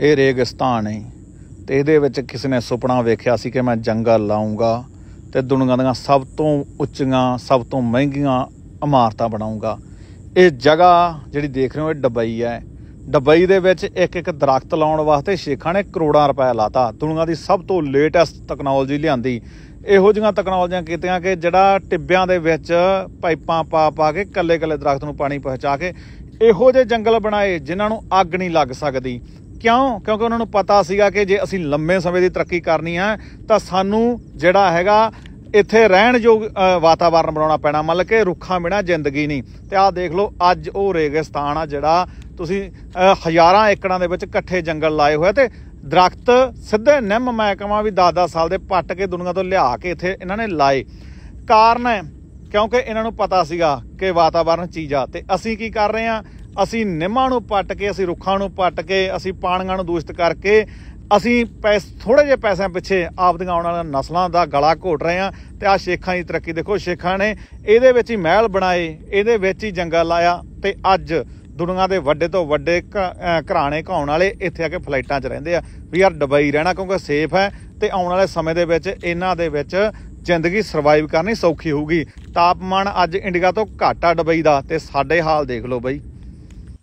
ਇਹ ਰੇਗਿਸਤਾਨ ਹੈ ਤੇ ਇਹਦੇ ਵਿੱਚ ਕਿਸੇ ਨੇ ਸੁਪਨਾ ਵੇਖਿਆ ਸੀ ਕਿ ਮੈਂ ਜੰਗਲ ਲਾਉਂਗਾ ਤੇ ਦੁਨੀਆਂ ਦੀਆਂ ਸਭ ਤੋਂ ਉੱਚੀਆਂ ਸਭ ਤੋਂ ਮਹਿੰਗੀਆਂ ਇਮਾਰਤਾਂ ਬਣਾਉਂਗਾ ਇਹ ਜਗ੍ਹਾ ਜਿਹੜੀ ਦੇਖ ਰਹੇ ਹੋ ਇਹ ਡਬਈ ਹੈ ਡਬਈ ਦੇ ਵਿੱਚ ਇੱਕ ਇੱਕ ਦਰਖਤ ਲਾਉਣ ਵਾਸਤੇ ਸ਼ੇਖਾਂ ਨੇ ਕਰੋੜਾਂ ਰੁਪਏ ਲਾਤਾ ਦੁਨੀਆਂ ਦੀ ਸਭ ਤੋਂ ਲੇਟੈਸਟ ਟੈਕਨੋਲੋਜੀ ਲਿਆਂਦੀ ਇਹੋ ਜਿਹੀਆਂ ਟੈਕਨੋਲੋਜੀਆਂ ਕੀਤੀਆਂ ਕਿ ਜਿਹੜਾ ਟਿੱਬਿਆਂ ਦੇ ਵਿੱਚ ਪਾਈਪਾਂ ਪਾ ਪਾ ਕੇ ਕੱਲੇ ਕੱਲੇ ਦਰਖਤ ਨੂੰ ਪਾਣੀ ਪਹੁੰਚਾ ਕੇ ਇਹੋ ਜਿਹੇ ਜੰਗਲ ਬਣਾਏ ਜਿਨ੍ਹਾਂ ਨੂੰ ਅੱਗ ਨਹੀਂ ਲੱਗ ਸਕਦੀ ਕਿਉਂ ਕਿਉਂਕਿ ਉਹਨਾਂ ਨੂੰ ਪਤਾ ਸੀਗਾ ਕਿ ਜੇ ਅਸੀਂ ਲੰਮੇ ਸਮੇਂ ਦੀ ਤਰੱਕੀ ਕਰਨੀ ਹੈ ਤਾਂ ਸਾਨੂੰ ਜਿਹੜਾ ਹੈਗਾ ਇੱਥੇ ਰਹਿਣ ਯੋਗ ਵਾਤਾਵਰਣ ਬਣਾਉਣਾ ਪੈਣਾ ਮਤਲਬ ਕਿ ਰੁੱਖਾਂ ਬਿਨਾ ਜ਼ਿੰਦਗੀ ਨਹੀਂ ਤੇ ਆਹ ਦੇਖ ਲਓ ਅੱਜ ਉਹ ਰੇਗਿਸਤਾਨ ਆ ਜਿਹੜਾ ਤੁਸੀਂ ਹਜ਼ਾਰਾਂ ਏਕੜਾਂ ਦੇ ਵਿੱਚ ਇਕੱਠੇ ਜੰਗਲ ਲਾਏ ਹੋਏ ਤੇ ਦਰਖਤ ਸਿੱਧੇ ਨਿੰਮ ਮੈਂ ਕਹਾਂ ਵੀ ਦਾਦਾ ਸਾਲ ਦੇ ਪੱਟ ਕੇ ਦੁਨੀਆ ਤੋਂ ਲਿਆ ਕੇ ਇੱਥੇ ਇਹਨਾਂ ਨੇ ਲਾਏ ਕਾਰਨ ਹੈ ਕਿਉਂਕਿ ਇਹਨਾਂ ਨੂੰ ਪਤਾ ਸੀਗਾ ਕਿ ਵਾਤਾਵਰਣ ਚੀਜ਼ ਆ ਤੇ ਅਸੀਂ ਕੀ ਕਰ ਰਹੇ ਆ ਅਸੀਂ ਨਿੰਮਾਂ ਨੂੰ ਪੱਟ ਕੇ ਅਸੀਂ ਰੁੱਖਾਂ ਨੂੰ ਪੱਟ ਕੇ ਅਸੀਂ ਪਾਣੀਆਂ ਨੂੰ ਦੂਸ਼ਿਤ ਕਰਕੇ ਅਸੀਂ ਪੈਸ ਥੋੜੇ ਜਿਹੇ ਪੈਸਿਆਂ ਪਿੱਛੇ ਆਪਦੀਆਂ ਆਉਣ ਵਾਲੀਆਂ ਨਸਲਾਂ ਦਾ ਗਲਾ ਘੋਟ ਰਹੇ ਆ ਤੇ ਆ ਸ਼ੇਖਾਂ ਦੀ ਤਰੱਕੀ ਦੇਖੋ ਸ਼ੇਖਾਂ ਨੇ ਇਹਦੇ ਵਿੱਚ ਹੀ ਮਹਿਲ ਬਣਾਏ ਇਹਦੇ ਵਿੱਚ ਹੀ ਜੰਗਲ ਲਾਇਆ ਤੇ ਅੱਜ ਦੁਨੀਆ ਦੇ ਵੱਡੇ ਤੋਂ ਵੱਡੇ ਘਰਾਣੇ ਘਾਉਣ ਵਾਲੇ ਇੱਥੇ ਆ ਕੇ ਫਲਾਈਟਾਂ 'ਚ ਰਹਿੰਦੇ ਆ ਵੀ ਯਾਰ ਦੁਬਈ ਰਹਿਣਾ ਕਿਉਂਕਿ ਸੇਫ ਹੈ ਤੇ ਆਉਣ ਵਾਲੇ ਸਮੇਂ ਦੇ ਵਿੱਚ ਇਹਨਾਂ ਦੇ ਵਿੱਚ ਜ਼ਿੰਦਗੀ ਸਰਵਾਈਵ ਕਰਨੀ ਸੌਖੀ ਹੋਊਗੀ ਤਾਪਮਾਨ ਅੱਜ ਇੰਡੀਆ ਤੋਂ ਘੱਟ ਆ ਦੁਬਈ ਦਾ ਤੇ ਸਾਡੇ ਹਾਲ ਦੇਖ ਲਓ ਬਈ